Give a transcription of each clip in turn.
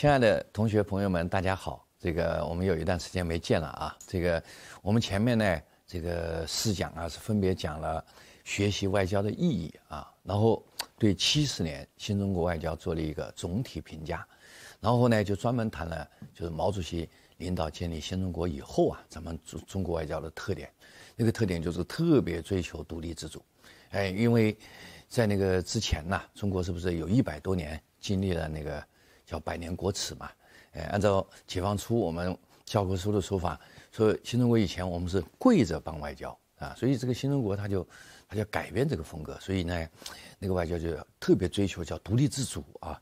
亲爱的同学朋友们，大家好！这个我们有一段时间没见了啊。这个我们前面呢，这个试讲啊是分别讲了学习外交的意义啊，然后对七十年新中国外交做了一个总体评价，然后呢就专门谈了就是毛主席领导建立新中国以后啊，咱们中中国外交的特点，那个特点就是特别追求独立自主。哎，因为在那个之前呢，中国是不是有一百多年经历了那个？叫百年国耻嘛，哎，按照解放初我们教科书的说法，说新中国以前我们是跪着帮外交啊，所以这个新中国他就，他就改变这个风格，所以呢，那个外交就特别追求叫独立自主啊，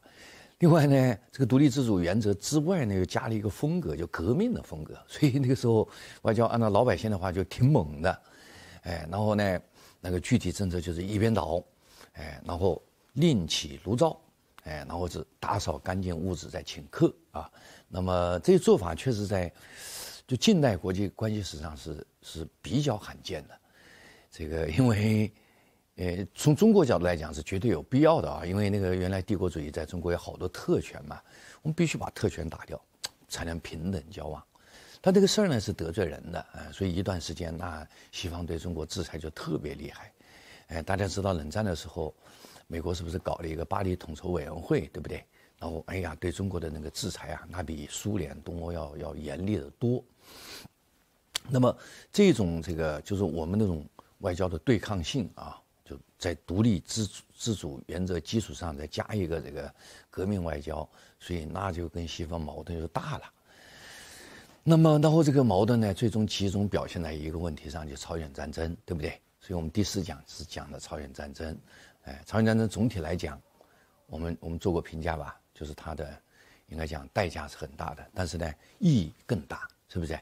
另外呢，这个独立自主原则之外呢，又加了一个风格，就革命的风格，所以那个时候外交按照老百姓的话就挺猛的，哎，然后呢，那个具体政策就是一边倒，哎，然后另起炉灶。哎，然后是打扫干净屋子再请客啊，那么这些做法确实在就近代国际关系史上是是比较罕见的，这个因为，呃，从中国角度来讲是绝对有必要的啊，因为那个原来帝国主义在中国有好多特权嘛，我们必须把特权打掉，才能平等交往。但这个事儿呢是得罪人的啊，所以一段时间那西方对中国制裁就特别厉害，哎，大家知道冷战的时候。美国是不是搞了一个巴黎统筹委员会，对不对？然后，哎呀，对中国的那个制裁啊，那比苏联东欧要要严厉的多。那么，这种这个就是我们那种外交的对抗性啊，就在独立自主自主原则基础上再加一个这个革命外交，所以那就跟西方矛盾就大了。那么，然后这个矛盾呢，最终集中表现在一个问题上，就朝鲜战争，对不对？所以我们第四讲是讲的朝鲜战争。哎，朝鲜战争总体来讲，我们我们做过评价吧，就是它的应该讲代价是很大的，但是呢，意义更大，是不是？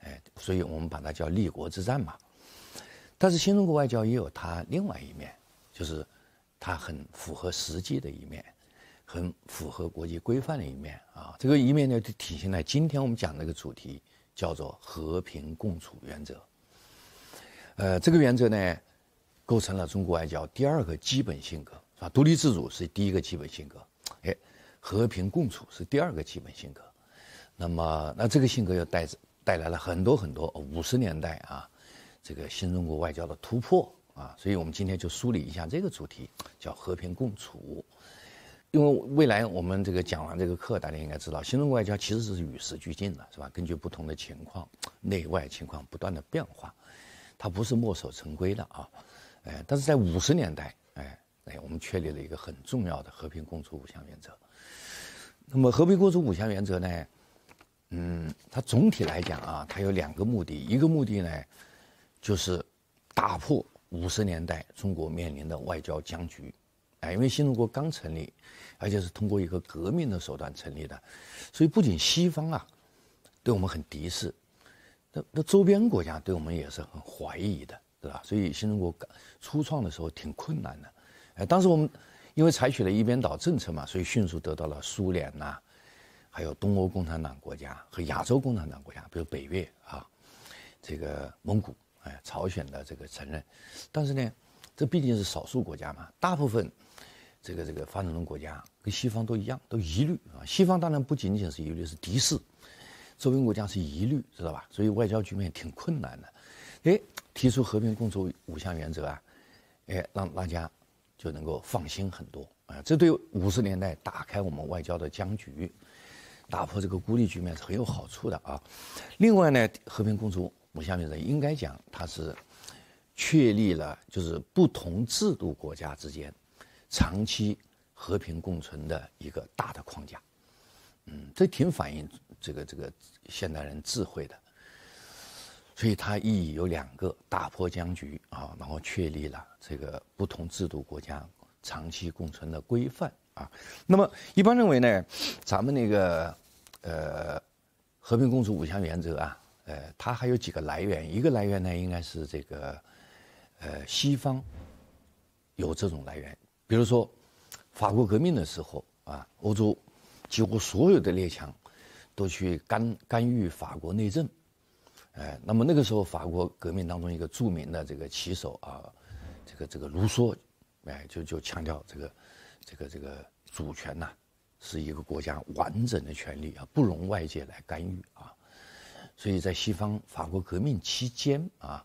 哎，所以我们把它叫立国之战嘛。但是新中国外交也有它另外一面，就是它很符合实际的一面，很符合国际规范的一面啊。这个一面呢，就体现在今天我们讲这个主题叫做和平共处原则。呃，这个原则呢。构成了中国外交第二个基本性格，是吧？独立自主是第一个基本性格，哎，和平共处是第二个基本性格。那么，那这个性格又带带来了很多很多五十年代啊，这个新中国外交的突破啊。所以我们今天就梳理一下这个主题，叫和平共处。因为未来我们这个讲完这个课，大家应该知道，新中国外交其实是与时俱进的，是吧？根据不同的情况，内外情况不断的变化，它不是墨守成规的啊。哎，但是在五十年代，哎哎，我们确立了一个很重要的和平共处五项原则。那么和平共处五项原则呢，嗯，它总体来讲啊，它有两个目的，一个目的呢，就是打破五十年代中国面临的外交僵局，哎，因为新中国刚成立，而且是通过一个革命的手段成立的，所以不仅西方啊，对我们很敌视，那那周边国家对我们也是很怀疑的。对吧？所以新中国初创的时候挺困难的，哎，当时我们因为采取了一边倒政策嘛，所以迅速得到了苏联呐，还有东欧共产党国家和亚洲共产党国家，比如北越啊，这个蒙古哎，朝鲜的这个承认。但是呢，这毕竟是少数国家嘛，大部分这个这个发展中国家跟西方都一样，都疑虑啊。西方当然不仅仅是疑虑，是敌视，周边国家是疑虑，知道吧？所以外交局面挺困难的。哎，提出和平共处五项原则啊，哎，让大家就能够放心很多啊。这对五十年代打开我们外交的僵局，打破这个孤立局面是很有好处的啊。另外呢，和平共处，五项原则应该讲，它是确立了就是不同制度国家之间长期和平共存的一个大的框架。嗯，这挺反映这个这个现代人智慧的。所以它意义有两个：打破僵局啊，然后确立了这个不同制度国家长期共存的规范啊。那么一般认为呢，咱们那个呃和平共处五项原则啊，呃，它还有几个来源。一个来源呢，应该是这个呃西方有这种来源，比如说法国革命的时候啊，欧洲几乎所有的列强都去干干预法国内政。哎，那么那个时候法国革命当中一个著名的这个旗手啊，这个这个卢梭，哎，就就强调这个，这个这个主权呐，是一个国家完整的权利啊，不容外界来干预啊，所以在西方法国革命期间啊，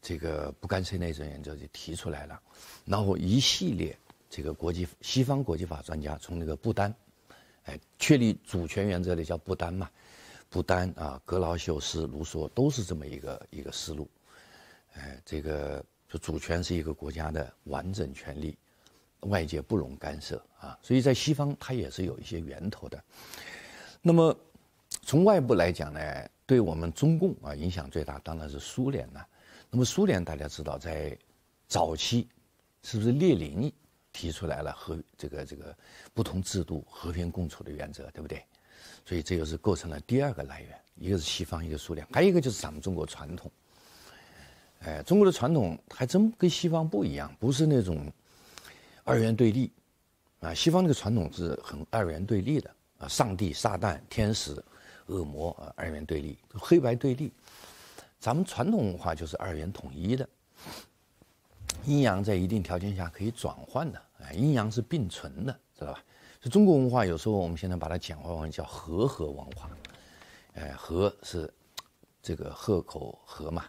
这个不干涉内政原则就提出来了，然后一系列这个国际西方国际法专家从那个不丹，哎，确立主权原则的叫不丹嘛。不丹啊，格劳秀斯、卢梭都是这么一个一个思路，哎，这个就主权是一个国家的完整权利，外界不容干涉啊，所以在西方它也是有一些源头的。那么，从外部来讲呢，对我们中共啊影响最大当然是苏联了。那么苏联大家知道，在早期是不是列宁提出来了和这个这个不同制度和平共处的原则，对不对？所以，这就是构成了第二个来源，一个是西方一个数量，还有一个就是咱们中国传统。哎，中国的传统还真跟西方不一样，不是那种二元对立啊。西方那个传统是很二元对立的啊，上帝、撒旦、天使、恶魔啊，二元对立，黑白对立。咱们传统文化就是二元统一的，阴阳在一定条件下可以转换的，哎，阴阳是并存的，知道吧？就中国文化，有时候我们现在把它简化为叫“和和文化”，哎，和是这个河口河嘛，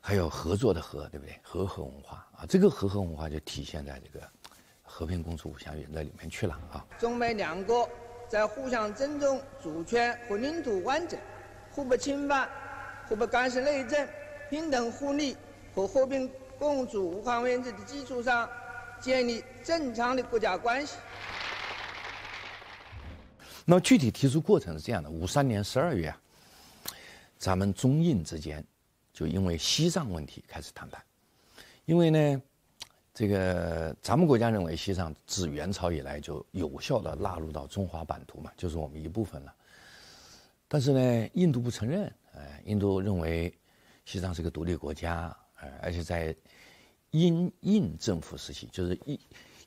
还有合作的和，对不对？和和文化啊，这个和和文化就体现在这个和平共处五项原则里面去了啊。中美两国在互相尊重主权和领土完整、互不侵犯、互不干涉内政、平等互利和和平共处五项原则的基础上。建立正常的国家关系。那么具体提出过程是这样的：五三年十二月啊，咱们中印之间就因为西藏问题开始谈判。因为呢，这个咱们国家认为西藏自元朝以来就有效的纳入到中华版图嘛，就是我们一部分了。但是呢，印度不承认，哎，印度认为西藏是个独立国家，哎，而且在。英印政府时期，就是英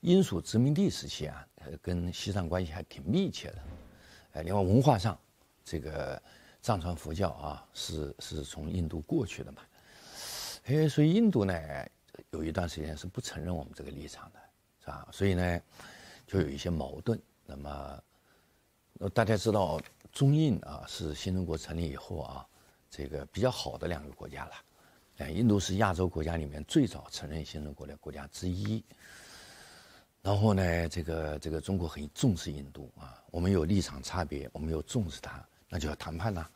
英属殖民地时期啊，跟西藏关系还挺密切的。哎，另外文化上，这个藏传佛教啊，是是从印度过去的嘛。哎，所以印度呢，有一段时间是不承认我们这个立场的，是吧？所以呢，就有一些矛盾。那么，大家知道中印啊，是新中国成立以后啊，这个比较好的两个国家了。哎，印度是亚洲国家里面最早承认新中国的国家之一，然后呢，这个这个中国很重视印度啊，我们有立场差别，我们又重视它，那就要谈判呐。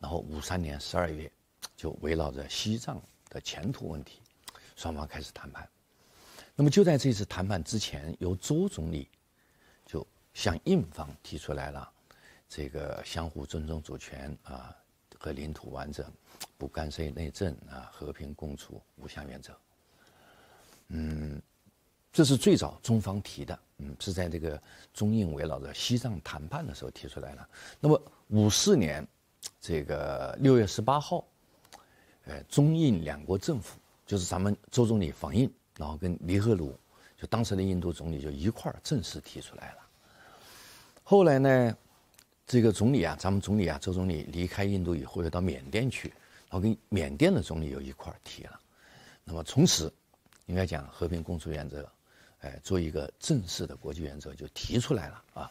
然后五三年十二月，就围绕着西藏的前途问题，双方开始谈判。那么就在这次谈判之前，由周总理就向印方提出来了，这个相互尊重主权啊和领土完整。不干涉内政啊，和平共处五项原则。嗯，这是最早中方提的。嗯，是在这个中印围绕着西藏谈判的时候提出来的。那么五四年，这个六月十八号，呃，中印两国政府就是咱们周总理访印，然后跟尼赫鲁，就当时的印度总理就一块儿正式提出来了。后来呢，这个总理啊，咱们总理啊，周总理离开印度以后，又到缅甸去。我跟缅甸的总理有一块提了，那么从此应该讲和平共处原则，哎，做一个正式的国际原则就提出来了啊。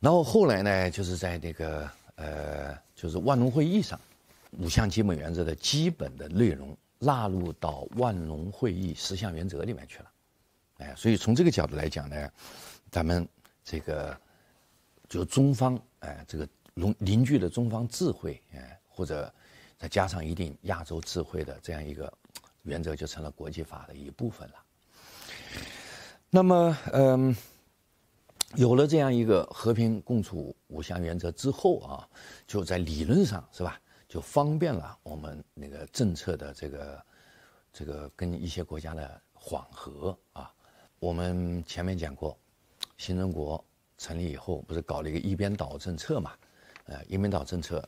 然后后来呢，就是在那个呃，就是万隆会议上，五项基本原则的基本的内容纳入到万隆会议十项原则里面去了，哎，所以从这个角度来讲呢，咱们这个就中方哎，这个邻邻居的中方智慧哎，或者。加上一定亚洲智慧的这样一个原则，就成了国际法的一部分了。那么，嗯，有了这样一个和平共处五项原则之后啊，就在理论上是吧，就方便了我们那个政策的这个这个跟一些国家的缓和啊。我们前面讲过，新中国成立以后不是搞了一个一边倒政策嘛？呃，一边倒政策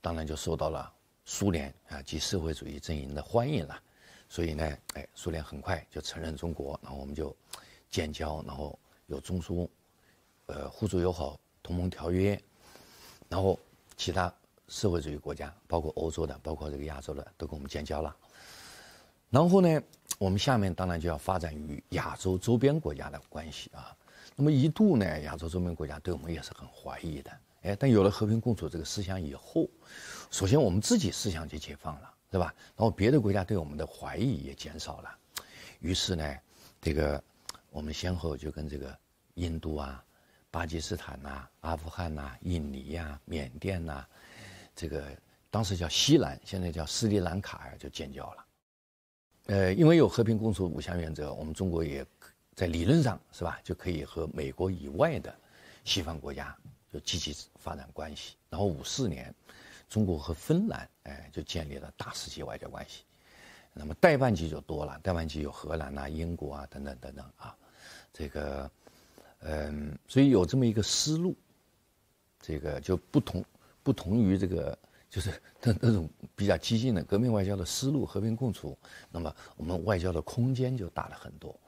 当然就受到了。苏联啊及社会主义阵营的欢迎了，所以呢，哎，苏联很快就承认中国，然后我们就建交，然后有中苏，呃，互助友好同盟条约，然后其他社会主义国家，包括欧洲的，包括这个亚洲的，都跟我们建交了。然后呢，我们下面当然就要发展与亚洲周边国家的关系啊。那么一度呢，亚洲周边国家对我们也是很怀疑的。哎，但有了和平共处这个思想以后，首先我们自己思想就解放了，对吧？然后别的国家对我们的怀疑也减少了，于是呢，这个我们先后就跟这个印度啊、巴基斯坦啊、阿富汗啊、印尼呀、缅甸呐，这个当时叫西兰，现在叫斯里兰卡呀，就建交了。呃，因为有和平共处五项原则，我们中国也在理论上，是吧？就可以和美国以外的西方国家。就积极发展关系，然后五四年，中国和芬兰哎就建立了大世界外交关系，那么代办级就多了，代办级有荷兰啊、英国啊等等等等啊，这个，嗯，所以有这么一个思路，这个就不同不同于这个就是 那那种比较激进的革命外交的思路，和平共处，那么我们外交的空间就大了很多。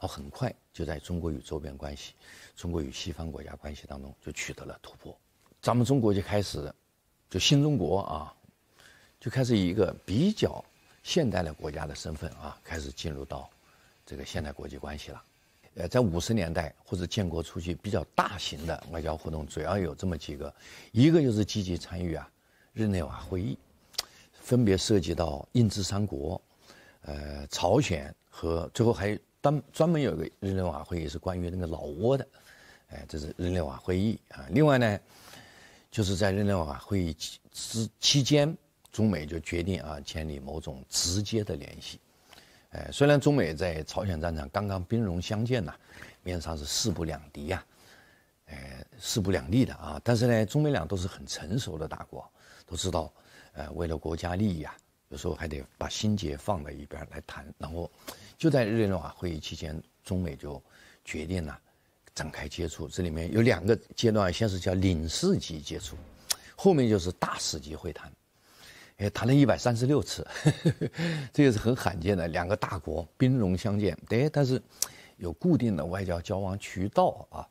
然后很快就在中国与周边关系、中国与西方国家关系当中就取得了突破，咱们中国就开始，就新中国啊，就开始以一个比较现代的国家的身份啊，开始进入到这个现代国际关系了。呃，在五十年代或者建国初期，比较大型的外交活动主要有这么几个，一个就是积极参与啊日内瓦会议，分别涉及到印支三国，呃，朝鲜和最后还。专专门有个日内瓦会议是关于那个老挝的，哎，这是日内瓦会议啊。另外呢，就是在日内瓦会议之期间，中美就决定啊建立某种直接的联系。哎，虽然中美在朝鲜战场刚刚兵戎相见呐，面上是势不两敌呀，哎，势不两立的啊。但是呢，中美两都是很成熟的大国，都知道，呃，为了国家利益啊，有时候还得把心结放在一边来谈，然后。就在日内瓦会议期间，中美就决定呢展开接触。这里面有两个阶段，先是叫领事级接触，后面就是大使级会谈。哎，谈了一百三十六次，这也是很罕见的两个大国兵戎相见。对，但是有固定的外交交往渠道啊，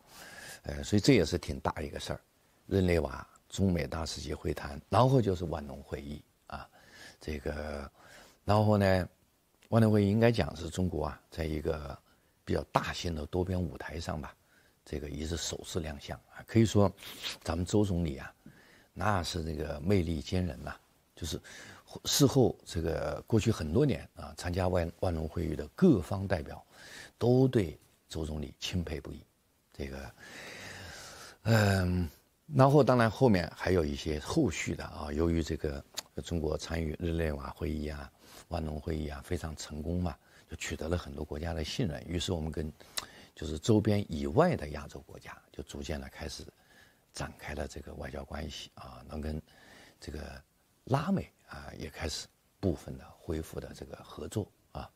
呃，所以这也是挺大一个事儿。日内瓦中美大使级会谈，然后就是万隆会议啊，这个，然后呢？万隆会议应该讲是中国啊，在一个比较大型的多边舞台上吧，这个也是首次亮相啊，可以说，咱们周总理啊，那是这个魅力惊人呐，就是事后这个过去很多年啊，参加万万隆会议的各方代表，都对周总理钦佩不已，这个，嗯，然后当然后面还有一些后续的啊，由于这个。中国参与日内瓦会议啊、万隆会议啊，非常成功嘛，就取得了很多国家的信任。于是我们跟就是周边以外的亚洲国家，就逐渐的开始展开了这个外交关系啊，能跟这个拉美啊也开始部分的恢复的这个合作啊。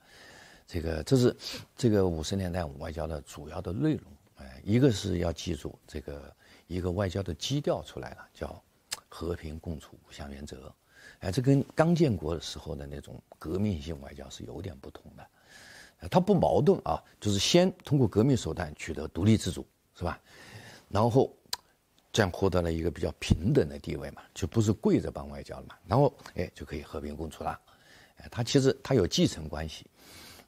这个这是这个五十年代们外交的主要的内容哎，一个是要记住这个一个外交的基调出来了，叫和平共处五项原则。哎，这跟刚建国的时候的那种革命性外交是有点不同的，它不矛盾啊，就是先通过革命手段取得独立自主，是吧？然后这样获得了一个比较平等的地位嘛，就不是跪着帮外交了嘛，然后哎就可以和平共处了，哎，它其实它有继承关系。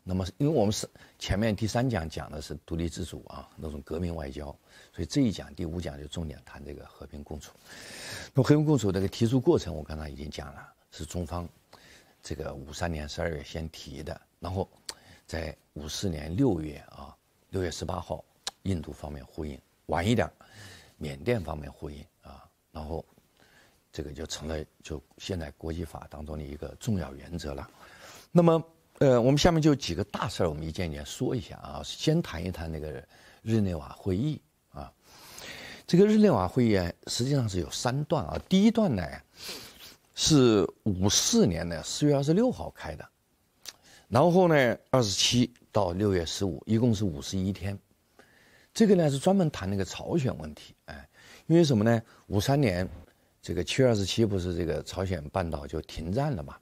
那么，因为我们是前面第三讲讲的是独立自主啊那种革命外交，所以这一讲第五讲就重点谈这个和平共处。那么和平共处这个提出过程，我刚才已经讲了，是中方这个五三年十二月先提的，然后在五四年六月啊六月十八号，印度方面呼应晚一点，缅甸方面呼应啊，然后这个就成了就现在国际法当中的一个重要原则了。那么。呃，我们下面就几个大事儿，我们一件一件说一下啊。先谈一谈那个日内瓦会议啊。这个日内瓦会议啊，实际上是有三段啊。第一段呢是五四年的四月二十六号开的，然后呢二十七到六月十五，一共是五十一天。这个呢是专门谈那个朝鲜问题哎，因为什么呢？五三年这个七月二十七不是这个朝鲜半岛就停战了嘛？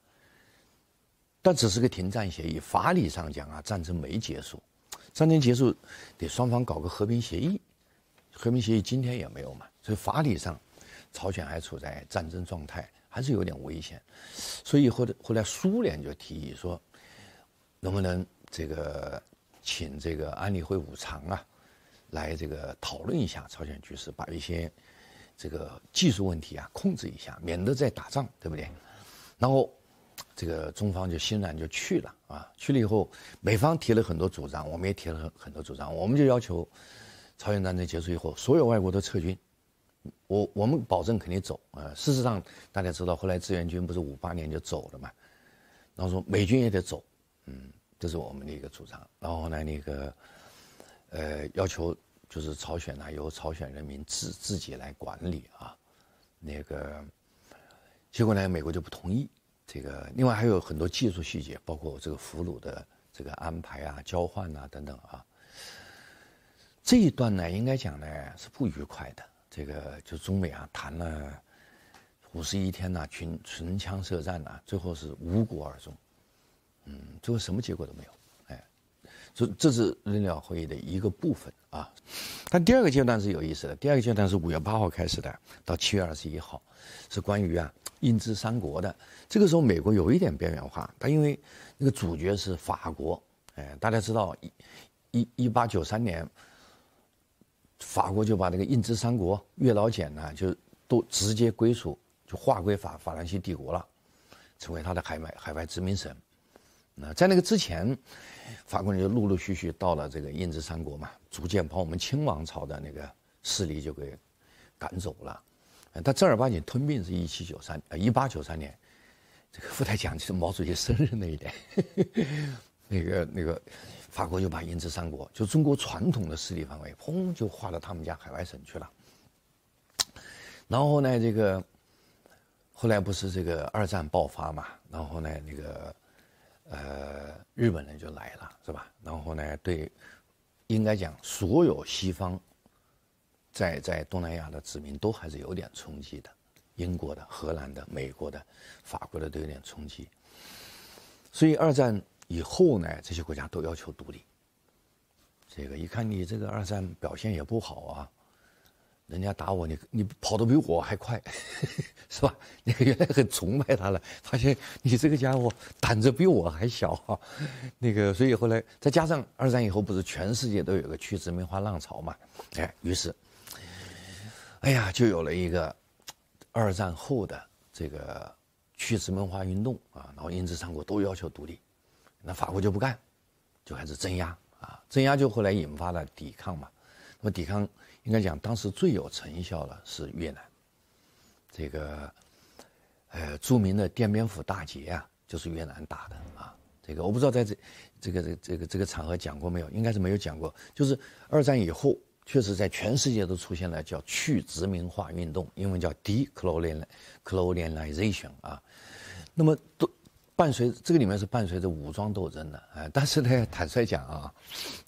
但只是个停战协议，法理上讲啊，战争没结束，战争结束得双方搞个和平协议，和平协议今天也没有嘛，所以法理上，朝鲜还处在战争状态，还是有点危险。所以后来后来苏联就提议说，能不能这个请这个安理会五常啊，来这个讨论一下朝鲜局势，把一些这个技术问题啊控制一下，免得再打仗，对不对？然后。这个中方就欣然就去了啊，去了以后，美方提了很多主张，我们也提了很很多主张，我们就要求朝鲜战争结束以后，所有外国都撤军，我我们保证肯定走啊。事实上大家知道，后来志愿军不是五八年就走了嘛，然后说美军也得走，嗯，这是我们的一个主张。然后呢那个，呃，要求就是朝鲜呢由朝鲜人民自自己来管理啊，那个，结果呢美国就不同意。这个另外还有很多技术细节，包括这个俘虏的这个安排啊、交换啊等等啊。这一段呢，应该讲呢是不愉快的。这个就中美啊谈了五十一天呢，群唇枪舌战呢，最后是无果而终。嗯，最后什么结果都没有。这这是日内会议的一个部分啊，但第二个阶段是有意思的。第二个阶段是五月八号开始的，到七月二十一号，是关于啊印支三国的。这个时候美国有一点边缘化，它因为那个主角是法国，哎，大家知道一一八九三年，法国就把那个印支三国月老简呢就都直接归属就划归法法兰西帝国了，成为它的海外海外殖民省。在那个之前，法国人就陆陆续续到了这个印支三国嘛，逐渐把我们清王朝的那个势力就给赶走了。他正儿八经吞并是一七九三，呃，一八九三年，这个不太讲，就是毛主席生日那一年，那个那个法国就把印支三国，就中国传统的势力范围，轰就划到他们家海外省去了。然后呢，这个后来不是这个二战爆发嘛，然后呢，那个。呃，日本人就来了，是吧？然后呢，对，应该讲所有西方在在东南亚的殖民都还是有点冲击的，英国的、荷兰的、美国的、法国的都有点冲击。所以二战以后呢，这些国家都要求独立。这个一看你这个二战表现也不好啊。人家打我，你你跑得比我还快，是吧？那个原来很崇拜他了，发现你这个家伙胆子比我还小啊！那个，所以后来再加上二战以后，不是全世界都有个去殖民化浪潮嘛？哎，于是，哎呀，就有了一个二战后的这个去殖民化运动啊。然后英、日、三国都要求独立，那法国就不干，就开始镇压啊。镇压就后来引发了抵抗嘛。那么抵抗。应该讲，当时最有成效的是越南，这个，呃，著名的奠边府大捷啊，就是越南打的啊。这个我不知道在这，这个这个、这个这个场合讲过没有？应该是没有讲过。就是二战以后，确实在全世界都出现了叫去殖民化运动，英文叫 de colonialization 啊。那么都伴随这个里面是伴随着武装斗争的啊。但是呢，坦率讲啊，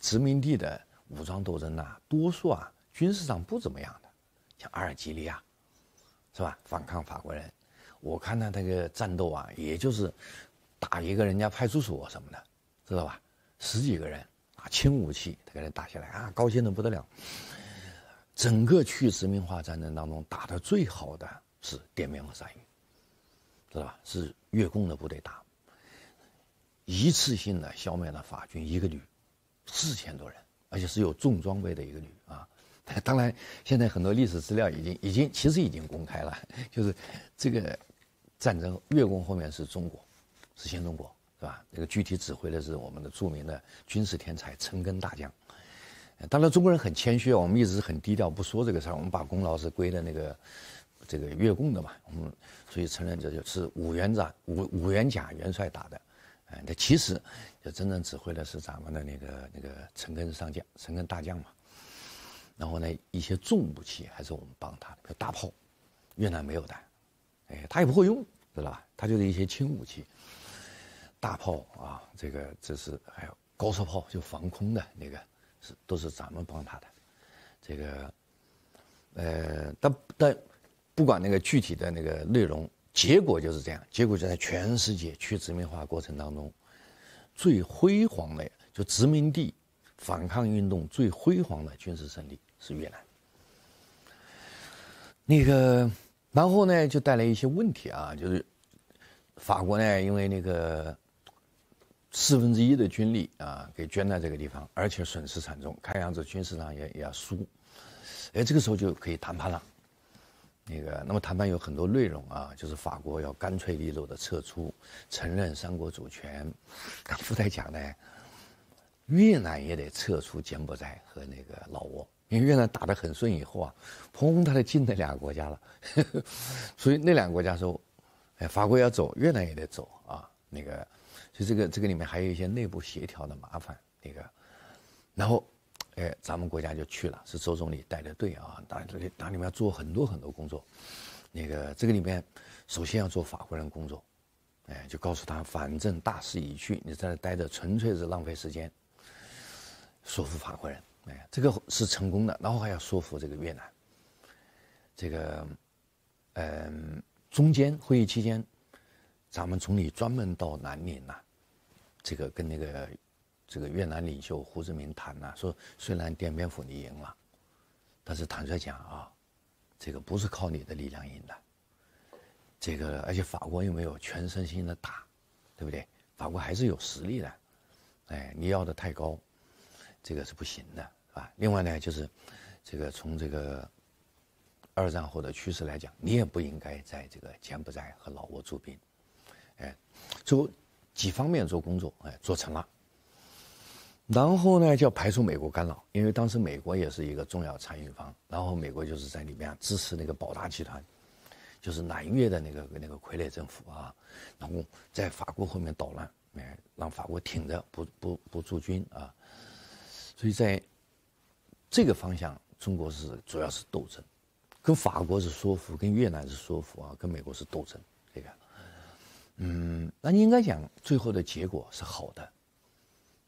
殖民地的武装斗争呐，多数啊。军事上不怎么样，的像阿尔及利亚，是吧？反抗法国人，我看他那个战斗啊，也就是打一个人家派出所什么的，知道吧？十几个人啊，轻武器他给人打下来啊，高兴的不得了。整个去殖民化战争当中打的最好的是滇缅和山雨，知道吧？是越共的部队打，一次性的消灭了法军一个旅，四千多人，而且是有重装备的一个旅啊。当然，现在很多历史资料已经已经其实已经公开了，就是这个战争越共后面是中国，是新中国是吧？这个具体指挥的是我们的著名的军事天才陈赓大将。当然，中国人很谦虚，我们一直很低调，不说这个事儿。我们把功劳是归的那个这个越共的嘛，我们所以承认这就是五元长五五元甲元帅打的。哎，那其实就真正指挥的是咱们的那个那个陈赓上将陈赓大将嘛。然后呢，一些重武器还是我们帮他的，大炮，越南没有的，哎，他也不会用，知道吧？他就是一些轻武器，大炮啊，这个这是还有高射炮，就防空的那个，是都是咱们帮他的。这个，呃，但但不管那个具体的那个内容，结果就是这样。结果就在全世界去殖民化过程当中，最辉煌的就殖民地反抗运动最辉煌的军事胜利。是越南，那个，然后呢，就带来一些问题啊，就是法国呢，因为那个四分之一的军力啊，给捐在这个地方，而且损失惨重，看样子军事上也也要输，哎，这个时候就可以谈判了。那个，那么谈判有很多内容啊，就是法国要干脆利落的撤出，承认三国主权，柬附带讲呢，越南也得撤出柬埔寨和那个老挝。因为越南打得很顺，以后啊，砰，他就进那两个国家了，所以那两个国家说，哎，法国要走，越南也得走啊。那个，所以这个这个里面还有一些内部协调的麻烦，那个，然后，哎，咱们国家就去了，是周总理带着队啊，那这里面要做很多很多工作，那个这个里面，首先要做法国人工作，哎，就告诉他，反正大势已去，你在那待着纯粹是浪费时间，说服法国人。哎，这个是成功的，然后还要说服这个越南。这个，嗯，中间会议期间，咱们总理专门到南宁呐，这个跟那个这个越南领袖胡志明谈呐，说虽然奠边府你赢了，但是坦率讲啊，这个不是靠你的力量赢的。这个而且法国又没有全身心的打，对不对？法国还是有实力的。哎，你要的太高。这个是不行的，啊。另外呢，就是这个从这个二战后的趋势来讲，你也不应该在这个柬埔寨和老挝驻兵，哎，做几方面做工作，哎，做成了。然后呢，就要排除美国干扰，因为当时美国也是一个重要参与方，然后美国就是在里面支持那个宝达集团，就是南越的那个那个傀儡政府啊，然后在法国后面捣乱，哎，让法国挺着不不不驻军啊。所以，在这个方向，中国是主要是斗争，跟法国是说服，跟越南是说服啊，跟美国是斗争。这个，嗯，那你应该讲最后的结果是好的。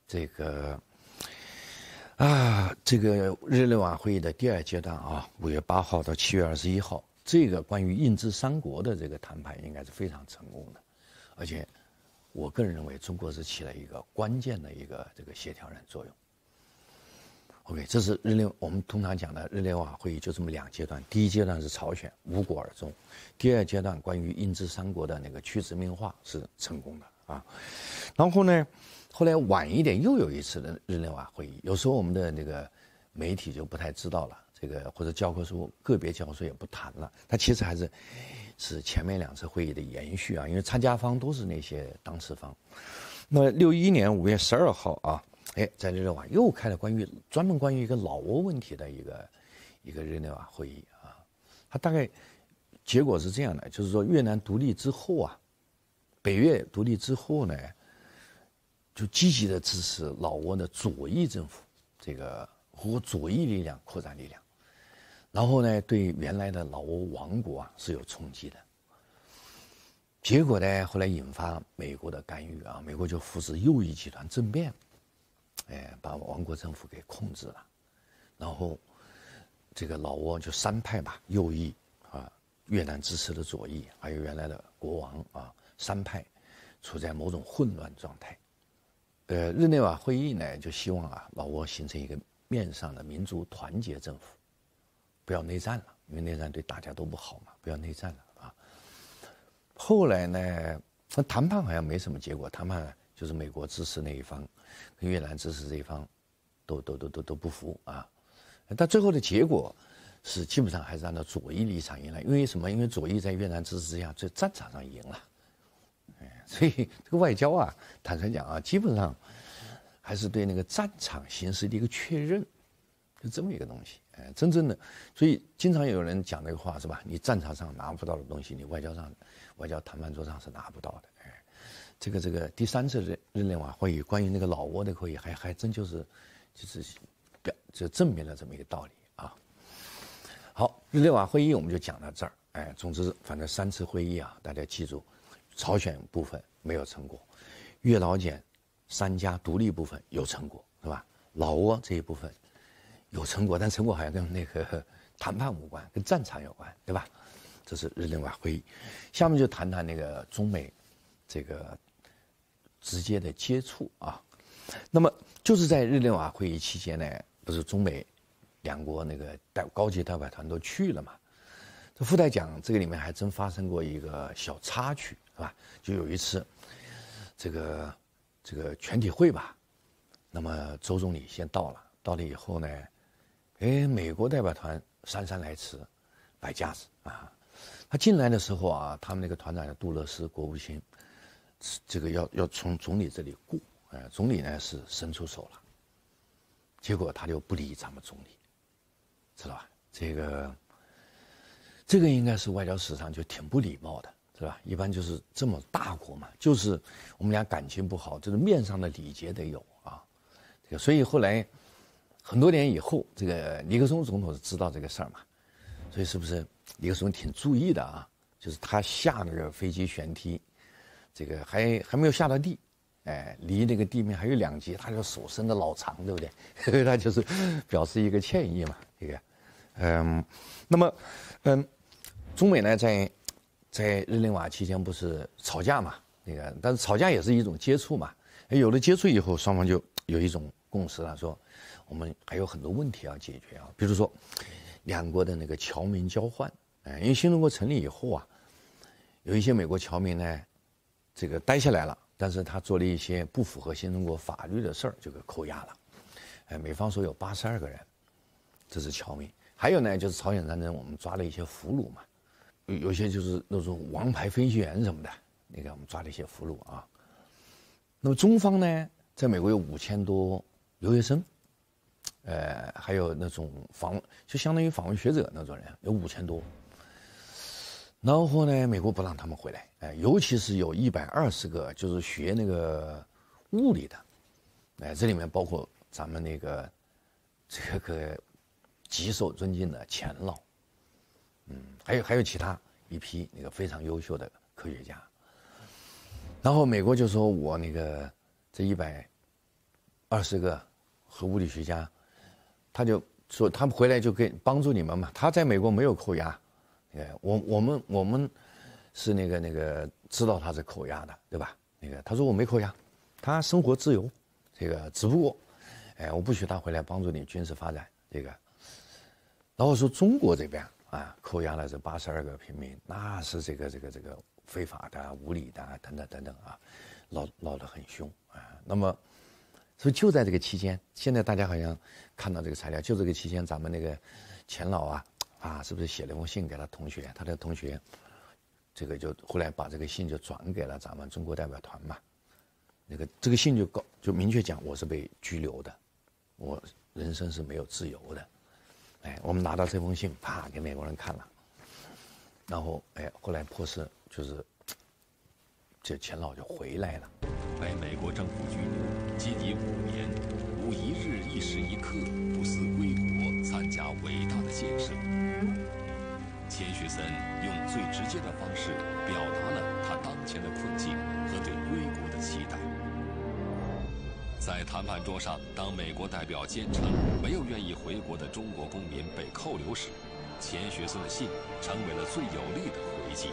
这个啊，这个日内瓦会议的第二阶段啊，五月八号到七月二十一号，这个关于印支三国的这个谈判应该是非常成功的，而且我个人认为，中国是起了一个关键的一个这个协调人作用。OK，这是日内我们通常讲的日内瓦会议，就这么两阶段。第一阶段是朝鲜无果而终，第二阶段关于英、日、三国的那个去殖民化是成功的啊。然后呢，后来晚一点又有一次的日内瓦会议，有时候我们的那个媒体就不太知道了，这个或者教科书个别教科书也不谈了。它其实还是是前面两次会议的延续啊，因为参加方都是那些当事方。那六一年五月十二号啊。哎，在日内瓦又开了关于专门关于一个老挝问题的一个一个日内瓦会议啊，他大概结果是这样的，就是说越南独立之后啊，北越独立之后呢，就积极的支持老挝的左翼政府，这个和左翼力量扩展力量，然后呢对原来的老挝王国啊是有冲击的，结果呢后来引发美国的干预啊，美国就扶持右翼集团政变。哎，把王国政府给控制了，然后这个老挝就三派吧，右翼啊，越南支持的左翼，还有原来的国王啊，三派处在某种混乱状态。呃，日内瓦会议呢，就希望啊，老挝形成一个面上的民族团结政府，不要内战了，因为内战对大家都不好嘛，不要内战了啊。后来呢，谈判好像没什么结果，谈判就是美国支持那一方。跟越南支持这一方，都都都都都不服啊，但最后的结果是基本上还是按照左翼立场赢了，因为什么？因为左翼在越南支持下在战场上赢了，所以 这个外交啊，坦率讲啊，基本上还是对那个战场形势的一个确认，是这么一个东西，哎，真正的，所以经常有人讲那个话是吧？你战场上拿不到的东西，你外交上、外交谈判桌上是拿不到的。这个这个第三次日日内瓦会议，关于那个老挝的会议，还还真就是，就是表就证明了这么一个道理啊。好，日内瓦会议我们就讲到这儿。哎，总之反正三次会议啊，大家记住，朝鲜部分没有成果，越老柬三家独立部分有成果是吧？老挝这一部分有成果，但成果好像跟那个 谈判无关，跟战场有关对吧？这是日内瓦会议。下面就谈谈那个中美这个。直接的接触啊，那么就是在日内瓦会议期间呢，不是中美两国那个代高级代表团都去了嘛？这附带讲，这个里面还真发生过一个小插曲，是吧？就有一次，这个这个全体会吧，那么周总理先到了，到了以后呢，哎，美国代表团姗姗来迟，摆架子啊。他进来的时候啊，他们那个团长叫杜勒斯，国务卿。这个要要从总理这里过，哎，总理呢是伸出手了，结果他就不理咱们总理，知道吧？这个，这个应该是外交史上就挺不礼貌的，是吧？一般就是这么大国嘛，就是我们俩感情不好，就是面上的礼节得有啊。这个，所以后来很多年以后，这个尼克松总统知道这个事儿嘛，所以是不是尼克松挺注意的啊？就是他下那个飞机舷梯。这个还还没有下到地，哎，离那个地面还有两级，他就手伸的老长，对不对？所 以他就是表示一个歉意嘛，这个，嗯，那么，嗯，中美呢在在日内瓦期间不是吵架嘛？那个，但是吵架也是一种接触嘛。有了接触以后，双方就有一种共识了，说我们还有很多问题要解决啊，比如说两国的那个侨民交换，哎，因为新中国成立以后啊，有一些美国侨民呢。这个待下来了，但是他做了一些不符合新中国法律的事儿，就给扣押了。哎，美方说有八十二个人，这是侨民。还有呢，就是朝鲜战争我们抓了一些俘虏嘛，有有些就是那种王牌飞行员什么的，你看我们抓了一些俘虏啊。那么中方呢，在美国有五千多留学生，呃，还有那种访就相当于访问学者那种人，有五千多。然后呢，美国不让他们回来，哎，尤其是有一百二十个，就是学那个物理的，哎，这里面包括咱们那个这个极受尊敬的钱老，嗯，还有还有其他一批那个非常优秀的科学家。然后美国就说我那个这一百二十个核物理学家，他就说他们回来就给帮助你们嘛，他在美国没有扣押。我我们我们是那个那个知道他是扣押的，对吧？那个他说我没扣押，他生活自由，这个只不过，哎，我不许他回来帮助你军事发展，这个。然后说中国这边啊，扣押了这八十二个平民，那是这个这个这个非法的、无理的等等等等啊，闹闹得很凶啊。那么，所以就在这个期间，现在大家好像看到这个材料，就这个期间，咱们那个钱老啊。啊，是不是写了封信给他同学？他的同学，这个就后来把这个信就转给了咱们中国代表团嘛。那个这个信就告就明确讲，我是被拘留的，我人生是没有自由的。哎，我们拿到这封信，啪给美国人看了。然后哎，后来迫使就是这钱老就回来了，被美国政府拘留，羁押五年，无一日一时一刻不思归国，参加伟大的建设。钱学森用最直接的方式表达了他当前的困境和对归国的期待。在谈判桌上，当美国代表坚称没有愿意回国的中国公民被扣留时，钱学森的信成为了最有力的回击。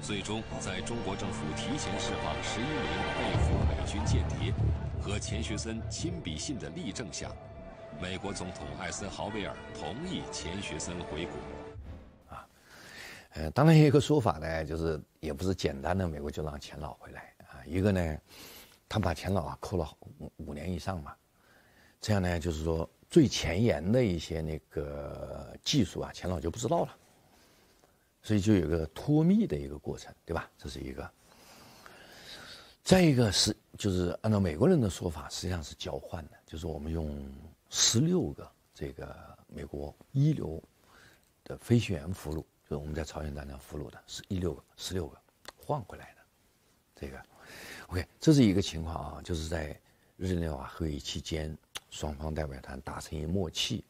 最终，在中国政府提前释放十一名被俘美军间谍和钱学森亲笔信的力证下。美国总统艾森豪威尔同意钱学森回国，啊，呃，当然有一个说法呢，就是也不是简单的美国就让钱老回来啊，一个呢，他把钱老啊扣了五年以上嘛，这样呢就是说最前沿的一些那个技术啊，钱老就不知道了，所以就有个脱密的一个过程，对吧？这是一个。再一个是，就是按照美国人的说法，实际上是交换的，就是我们用。十六个这个美国一流，的飞行员俘虏，就是我们在朝鲜战争俘虏的，是一六个十六个换回来的，这个，OK，这是一个情况啊，就是在日内瓦会议期间，双方代表团达成一默契，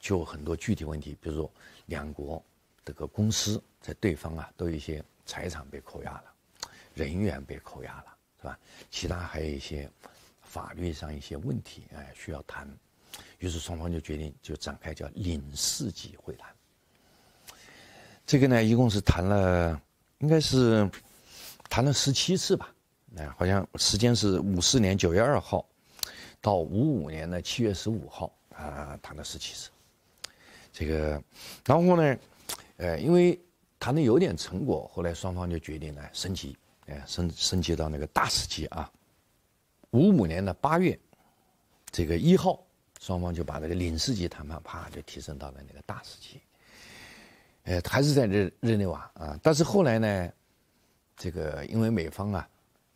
就很多具体问题，比如说两国这个公司在对方啊都有一些财产被扣押了，人员被扣押了，是吧？其他还有一些法律上一些问题，哎，需要谈。于是双方就决定就展开叫领事级会谈，这个呢一共是谈了，应该是谈了十七次吧。哎，好像时间是五四年九月二号到五五年的七月十五号啊，谈了十七次。这个，然后呢，呃，因为谈的有点成果，后来双方就决定呢升级，哎，升升级到那个大使级啊。五五年的八月，这个一号。双方就把这个领事级谈判啪就提升到了那个大使级，呃，还是在日日内瓦啊。但是后来呢，这个因为美方啊，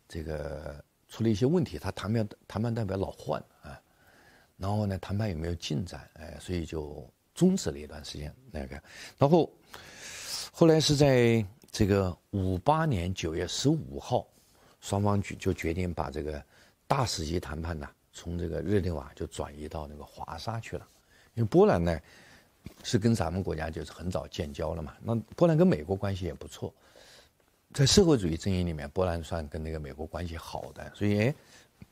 这个出了一些问题，他谈判谈判代表老换啊，然后呢谈判也没有进展，哎，所以就终止了一段时间那个。然后后来是在这个五八年九月十五号，双方就就决定把这个大使级谈判呢。从这个日内瓦就转移到那个华沙去了，因为波兰呢是跟咱们国家就是很早建交了嘛。那波兰跟美国关系也不错，在社会主义阵营里面，波兰算跟那个美国关系好的。所以，哎，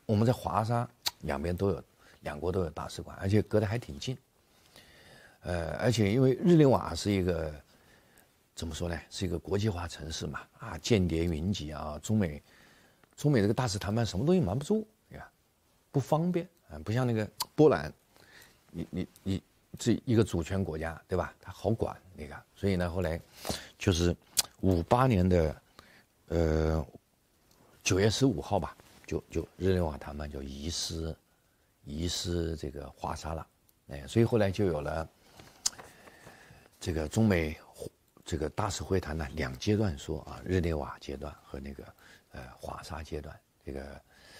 我们在华沙两边都有两国都有大使馆，而且隔得还挺近。呃，而且因为日内瓦是一个怎么说呢？是一个国际化城市嘛，啊，间谍云集啊，中美中美这个大使谈判什么东西瞒不住。不方便啊，不像那个波兰，你你你这一个主权国家对吧？他好管那个，所以呢，后来就是五八年的呃九月十五号吧，就就日内瓦谈判就遗失遗失这个华沙了，哎，所以后来就有了这个中美这个大使会谈呢两阶段说啊，日内瓦阶段和那个呃华沙阶段这个。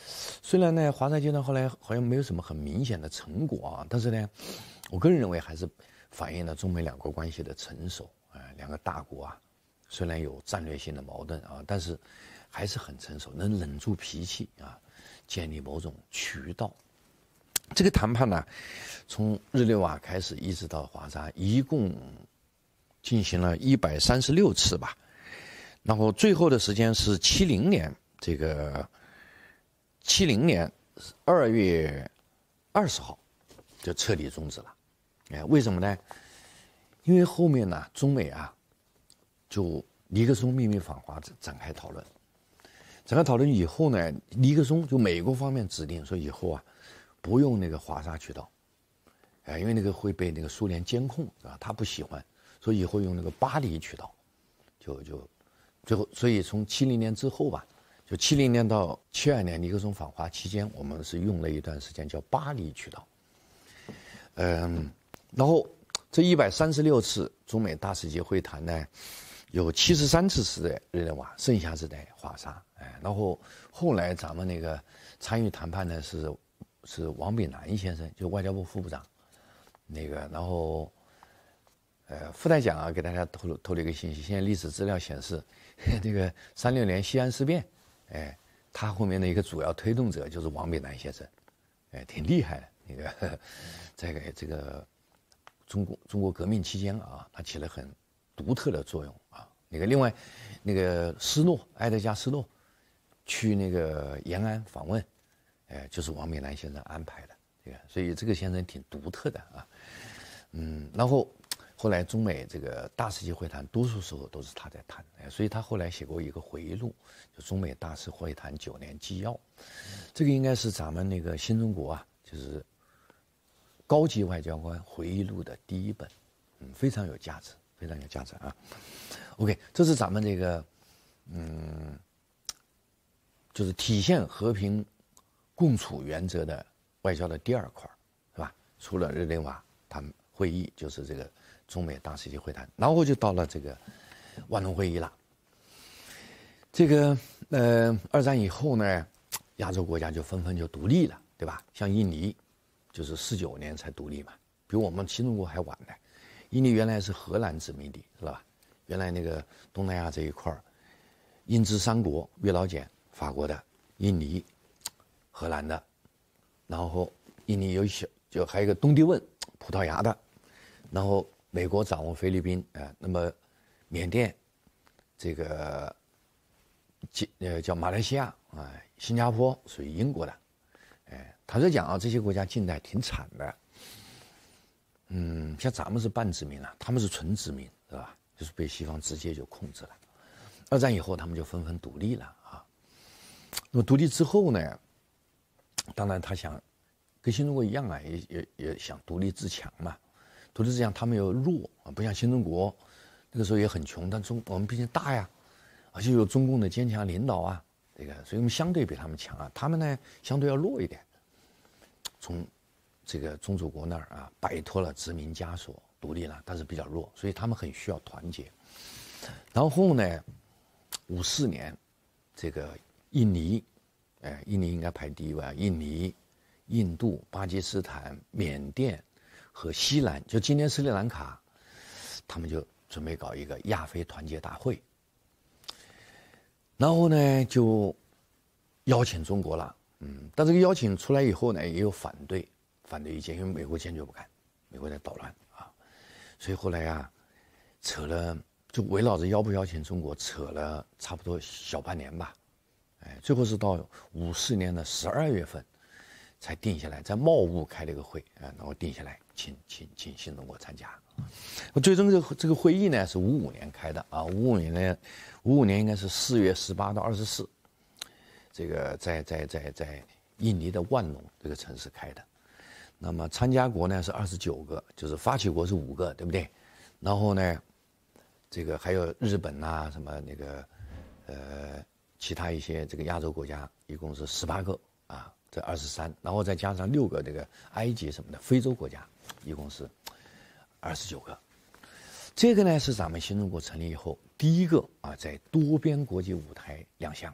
虽然呢，华沙阶段后来好像没有什么很明显的成果啊，但是呢，我个人认为还是反映了中美两国关系的成熟啊。两个大国啊，虽然有战略性的矛盾啊，但是还是很成熟，能忍住脾气啊，建立某种渠道。这个谈判呢，从日内瓦开始一直到华沙，一共进行了一百三十六次吧。然后最后的时间是七零年这个。七零年二月二十号就彻底终止了，哎，为什么呢？因为后面呢，中美啊就尼克松秘密访华展开讨论，展开讨论以后呢，尼克松就美国方面指定说以后啊不用那个华沙渠道，哎，因为那个会被那个苏联监控啊，他不喜欢，所以以后用那个巴黎渠道，就就最后，所以从七零年之后吧。就七零年到七二年尼克松访华期间，我们是用了一段时间叫巴黎渠道。嗯，然后这一百三十六次中美大使级会谈呢，有七十三次是在日内瓦，剩下是在华沙。哎，然后后来咱们那个参与谈判的是是王炳南先生，就外交部副部长。那个，然后呃，副代讲啊，给大家透露透露一个信息：现在历史资料显示，这 个三六年西安事变。哎，他后面的一个主要推动者就是王炳南先生，哎，挺厉害的那个，在个这个，中国中国革命期间啊，他起了很独特的作用啊。那个另外，那个斯诺埃德加斯诺去那个延安访问，哎，就是王炳南先生安排的，这个，所以这个先生挺独特的啊。嗯，然后。后来中美这个大世纪会谈，多数时候都是他在谈，哎，所以他后来写过一个回忆录，就《中美大使会谈九年纪要》，这个应该是咱们那个新中国啊，就是高级外交官回忆录的第一本，嗯，非常有价值，非常有价值啊。OK，这是咱们这个，嗯，就是体现和平共处原则的外交的第二块儿，是吧？除了日内瓦谈会议，就是这个。中美当时就会谈，然后就到了这个万隆会议了。这个呃，二战以后呢，亚洲国家就纷纷就独立了，对吧？像印尼，就是四九年才独立嘛，比我们新中国还晚呢。印尼原来是荷兰殖民地，知道吧？原来那个东南亚这一块儿，英、支、三国、月老、柬，法国的，印尼，荷兰的，然后印尼有小，就还有一个东帝汶，葡萄牙的，然后。美国掌握菲律宾啊，那么缅甸这个，呃叫马来西亚啊，新加坡属于英国的，哎，他率讲啊，这些国家近代挺惨的，嗯，像咱们是半殖民啊，他们是纯殖民，是吧？就是被西方直接就控制了。二战以后，他们就纷纷独立了啊。那么独立之后呢，当然他想跟新中国一样啊，也也也想独立自强嘛。统治者讲他们又弱啊，不像新中国，那个时候也很穷，但中我们毕竟大呀，而且有中共的坚强领导啊，这个，所以我们相对比他们强啊。他们呢相对要弱一点，从这个宗主国那儿啊摆脱了殖民枷锁，独立了，但是比较弱，所以他们很需要团结。然后呢，五四年，这个印尼，哎，印尼应该排第一位，印尼、印度、巴基斯坦、缅甸。和西兰，就今天斯里兰卡，他们就准备搞一个亚非团结大会。然后呢，就邀请中国了，嗯，但这个邀请出来以后呢，也有反对，反对意见，因为美国坚决不干，美国在捣乱啊，所以后来呀，扯了，就围绕着邀不邀请中国扯了差不多小半年吧，哎，最后是到五四年的十二月份，才定下来，在茂物开了一个会，啊，然后定下来。请请请新中国参加，最终这个这个会议呢是五五年开的啊，五五年，呢，五五年应该是四月十八到二十四，这个在在在在印尼的万隆这个城市开的，那么参加国呢是二十九个，就是发起国是五个，对不对？然后呢，这个还有日本啊，什么那个，呃，其他一些这个亚洲国家，一共是十八个啊，这二十三，然后再加上六个这个埃及什么的非洲国家。一共是二十九个，这个呢是咱们新中国成立以后第一个啊在多边国际舞台亮相。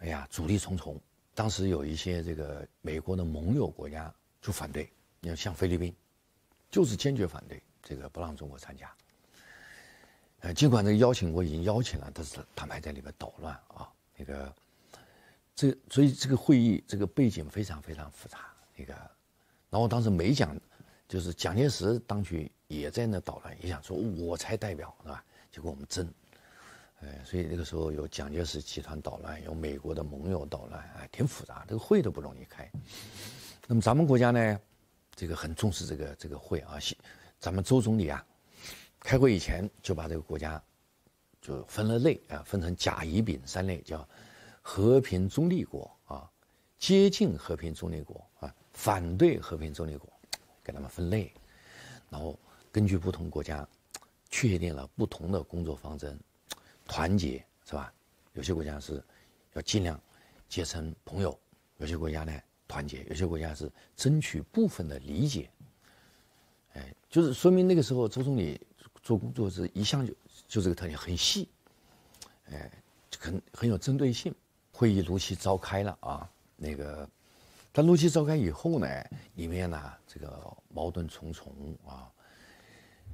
哎呀，阻力重重，当时有一些这个美国的盟友国家就反对，你像菲律宾，就是坚决反对这个不让中国参加。呃，尽管这个邀请我已经邀请了，但是他们还在里面捣乱啊，那个，这所以这个会议这个背景非常非常复杂，那个。然后当时没讲，就是蒋介石当局也在那捣乱，也想说我才代表是吧？就跟我们争，哎，所以那个时候有蒋介石集团捣乱，有美国的盟友捣乱，哎，挺复杂，这个会都不容易开。那么咱们国家呢，这个很重视这个这个会啊，咱们周总理啊，开会以前就把这个国家就分了类啊，分成甲乙丙三类，叫和平中立国啊，接近和平中立国。反对和平中立国，给他们分类，然后根据不同国家确定了不同的工作方针，团结是吧？有些国家是要尽量结成朋友，有些国家呢团结，有些国家是争取部分的理解。哎，就是说明那个时候周总理做工作是一向就就这个特点，很细，哎，很很有针对性。会议如期召开了啊，那个。它陆续召开以后呢，里面呢，这个矛盾重重啊，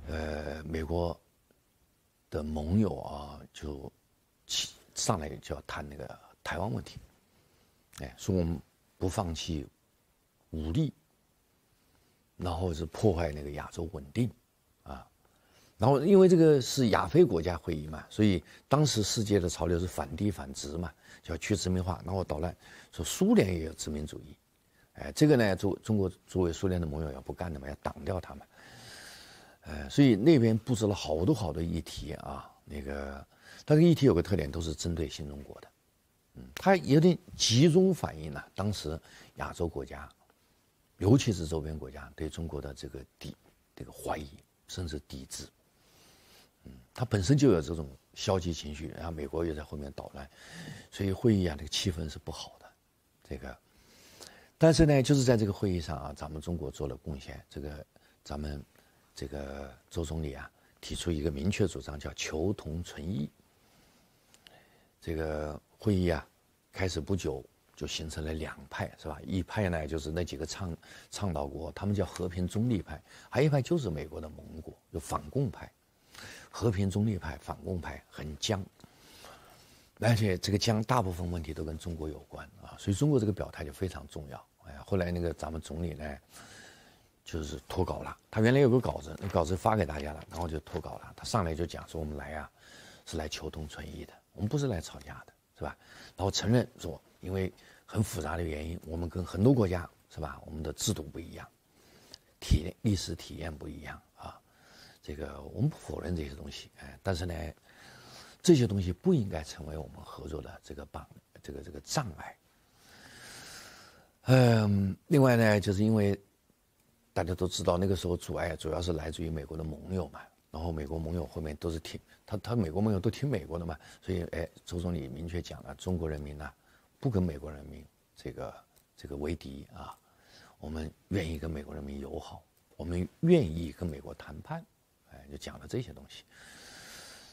呃，美国的盟友啊，就上来就要谈那个台湾问题，哎，说我们不放弃武力，然后是破坏那个亚洲稳定啊，然后因为这个是亚非国家会议嘛，所以当时世界的潮流是反帝反殖嘛，就要去殖民化，然后捣乱，说苏联也有殖民主义。哎，这个呢，为中国作为苏联的盟友要不干的嘛，要挡掉他们。呃，所以那边布置了好多好多议题啊，那个，但是议题有个特点，都是针对新中国的，嗯，他有点集中反映了当时亚洲国家，尤其是周边国家对中国的这个抵这个怀疑甚至抵制。嗯，他本身就有这种消极情绪，然后美国又在后面捣乱，所以会议啊这个气氛是不好的，这个。但是呢，就是在这个会议上啊，咱们中国做了贡献。这个，咱们这个周总理啊，提出一个明确主张，叫求同存异。这个会议啊，开始不久就形成了两派，是吧？一派呢，就是那几个倡倡导国，他们叫和平中立派；，还一派就是美国的盟国，就反共派。和平中立派、反共派很僵。而且这个江大部分问题都跟中国有关啊，所以中国这个表态就非常重要。哎呀，后来那个咱们总理呢，就是脱稿了。他原来有个稿子，那稿子发给大家了，然后就脱稿了。他上来就讲说我们来呀，是来求同存异的，我们不是来吵架的，是吧？然后承认说，因为很复杂的原因，我们跟很多国家是吧，我们的制度不一样，体历史体验不一样啊。这个我们不否认这些东西，哎，但是呢。这些东西不应该成为我们合作的这个绑，这个这个障碍。嗯，另外呢，就是因为大家都知道，那个时候阻碍主要是来自于美国的盟友嘛。然后美国盟友后面都是听他，他美国盟友都听美国的嘛。所以，哎，周总理明确讲了，中国人民呢不跟美国人民这个这个为敌啊，我们愿意跟美国人民友好，我们愿意跟美国谈判，哎，就讲了这些东西。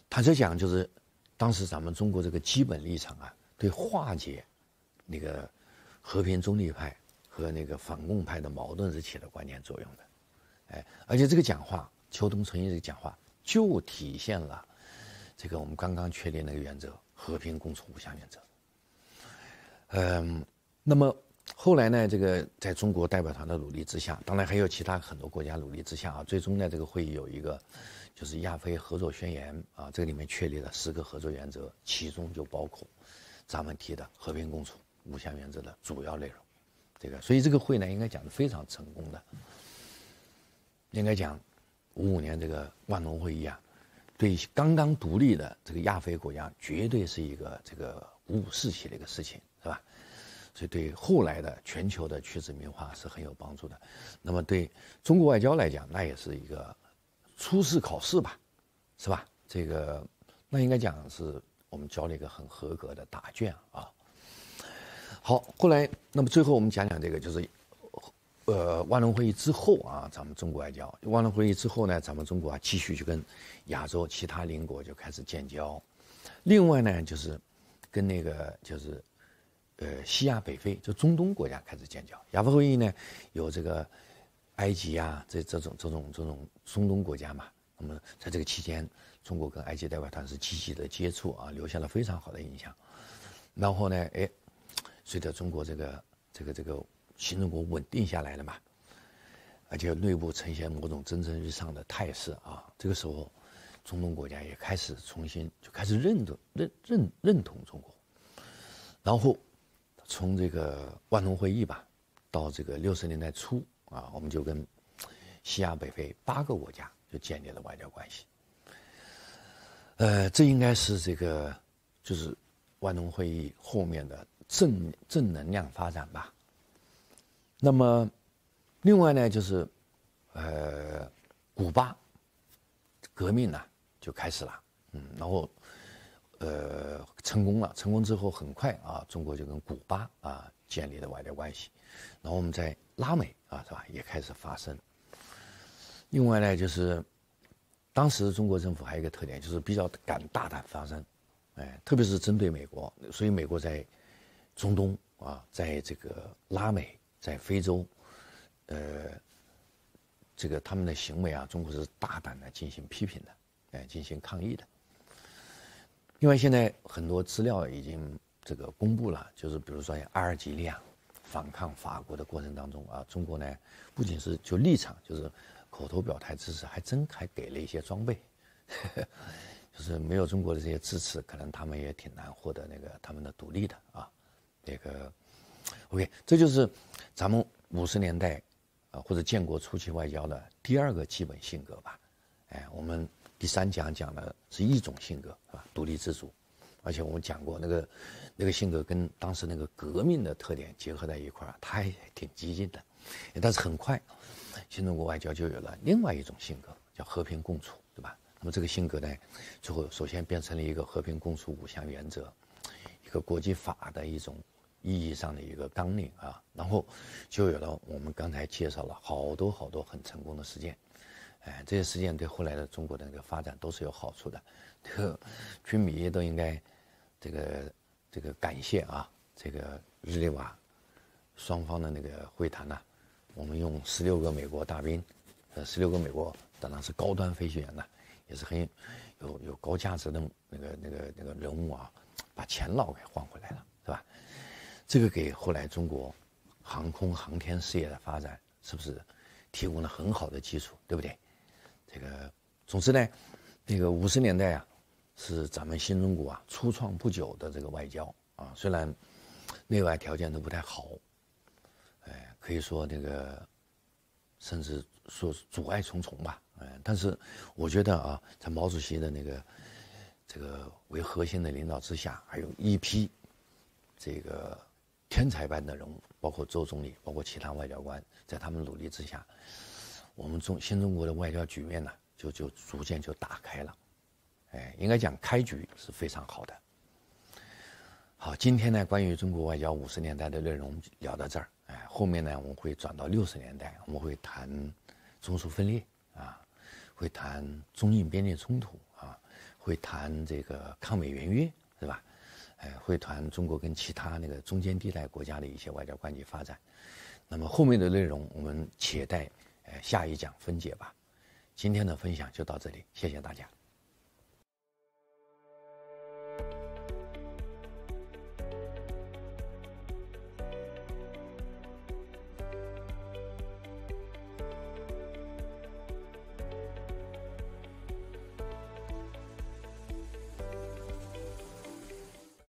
他率讲就是。当时咱们中国这个基本立场啊，对化解那个和平中立派和那个反共派的矛盾是起了关键作用的，哎，而且这个讲话，邱东成一这个讲话就体现了这个我们刚刚确立那个原则——和平共处五项原则。嗯，那么后来呢，这个在中国代表团的努力之下，当然还有其他很多国家努力之下啊，最终呢，这个会议有一个。就是亚非合作宣言啊，这里面确立了十个合作原则，其中就包括咱们提的和平共处五项原则的主要内容。这个，所以这个会呢，应该讲的非常成功的。应该讲，五五年这个万隆会议啊，对刚刚独立的这个亚非国家，绝对是一个这个鼓舞士气的一个事情，是吧？所以对后来的全球的去殖民化是很有帮助的。那么对中国外交来讲，那也是一个。初试考试吧，是吧？这个那应该讲是我们交了一个很合格的答卷啊。好，后来那么最后我们讲讲这个，就是呃万隆会议之后啊，咱们中国外交，万隆会议之后呢，咱们中国啊继续就跟亚洲其他邻国就开始建交，另外呢就是跟那个就是呃西亚北非就中东国家开始建交。亚非会议呢有这个。埃及啊，这这种这种这种中东国家嘛，那么在这个期间，中国跟埃及代表团是积极的接触啊，留下了非常好的印象。然后呢，哎，随着中国这个这个这个新中国稳定下来了嘛，而且内部呈现某种蒸蒸日上的态势啊，这个时候，中东国家也开始重新就开始认同认认认同中国。然后从这个万隆会议吧，到这个六十年代初。啊，我们就跟西亚北非八个国家就建立了外交关系。呃，这应该是这个就是万隆会议后面的正正能量发展吧。那么，另外呢，就是呃，古巴革命呢就开始了，嗯，然后呃成功了，成功之后很快啊，中国就跟古巴啊建立了外交关系。然后我们在拉美啊，是吧？也开始发生。另外呢，就是当时中国政府还有一个特点，就是比较敢大胆发声，哎，特别是针对美国。所以美国在中东啊，在这个拉美、在非洲，呃，这个他们的行为啊，中国是大胆的进行批评的，哎，进行抗议的。另外，现在很多资料已经这个公布了，就是比如说阿尔及利亚。反抗法国的过程当中啊，中国呢不仅是就立场，就是口头表态支持，还真还给了一些装备。就是没有中国的这些支持，可能他们也挺难获得那个他们的独立的啊。那个，OK，这就是咱们五十年代啊或者建国初期外交的第二个基本性格吧。哎，我们第三讲讲的是一种性格啊，独立自主。而且我们讲过那个，那个性格跟当时那个革命的特点结合在一块儿，他还挺激进的，但是很快，新中国外交就有了另外一种性格，叫和平共处，对吧？那么这个性格呢，最后首先变成了一个和平共处五项原则，一个国际法的一种意义上的一个纲领啊，然后就有了我们刚才介绍了好多好多很成功的实践，哎，这些实践对后来的中国的那个发展都是有好处的，军迷都应该。这个这个感谢啊，这个日内瓦双方的那个会谈呢，我们用十六个美国大兵，呃，十六个美国，当然是高端飞行员呢，也是很有有高价值的那个那个那个人物啊，把钱老给换回来了，是吧？这个给后来中国航空航天事业的发展是不是提供了很好的基础，对不对？这个，总之呢，那个五十年代啊。是咱们新中国啊初创不久的这个外交啊，虽然内外条件都不太好，哎，可以说这个甚至说阻碍重重吧，哎，但是我觉得啊，在毛主席的那个这个为核心的领导之下，还有一批这个天才般的人物，包括周总理，包括其他外交官，在他们努力之下，我们中新中国的外交局面呢，就就逐渐就打开了。哎，应该讲开局是非常好的。好，今天呢，关于中国外交五十年代的内容聊到这儿。哎，后面呢，我们会转到六十年代，我们会谈中苏分裂啊，会谈中印边界冲突啊，会谈这个抗美援越，是吧？哎，会谈中国跟其他那个中间地带国家的一些外交关系发展。那么后面的内容我们且待下一讲分解吧。今天的分享就到这里，谢谢大家。